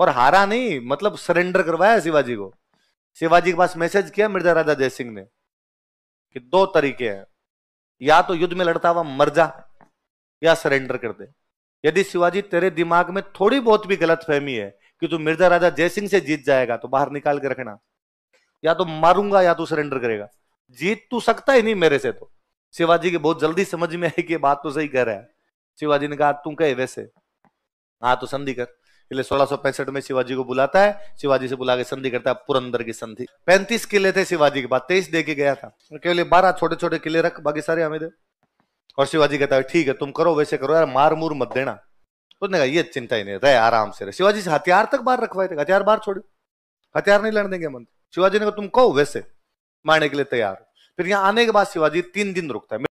और हारा नहीं मतलब सरेंडर करवाया शिवाजी को शिवाजी के पास मैसेज किया मिर्जा राजा जयसिंह ने कि दो तरीके हैं या तो युद्ध में लड़ता हुआ मर जा या सरेंडर कर दे यदि शिवाजी तेरे दिमाग में थोड़ी बहुत भी गलत फहमी है कि तू मिर्जा राजा जयसिंह से जीत जाएगा तो बाहर निकाल के रखना या तो मारूंगा या तू सरेंडर करेगा जीत तू सकता ही नहीं मेरे से तो शिवाजी के बहुत जल्दी समझ में आई कि बात तो सही कह रहा है शिवाजी ने कहा तू कहे वैसे हाँ तो संधि कर इसलिए सोलह में शिवाजी को बुलाता है शिवाजी से बुला के संधि करता है पुरंदर की संधि पैंतीस किले थे शिवाजी के बाद तेईस दे के गया था केवल बारह छोटे छोटे किले रख बाकी सारे हमें दे और शिवाजी कहता है ठीक है तुम करो वैसे करो यार मार मूर मत देना उसने कहा ये चिंता ही नहीं रहे आराम से रहे शिवाजी से हथियार तक बाहर रखवाए थे हथियार बाहर छोड़ो हथियार नहीं लड़ने के मन शिवाजी ने कहा तुम कहो वैसे मारने के लिए तैयार फिर यहाँ आने के बाद शिवाजी तीन दिन रुकता है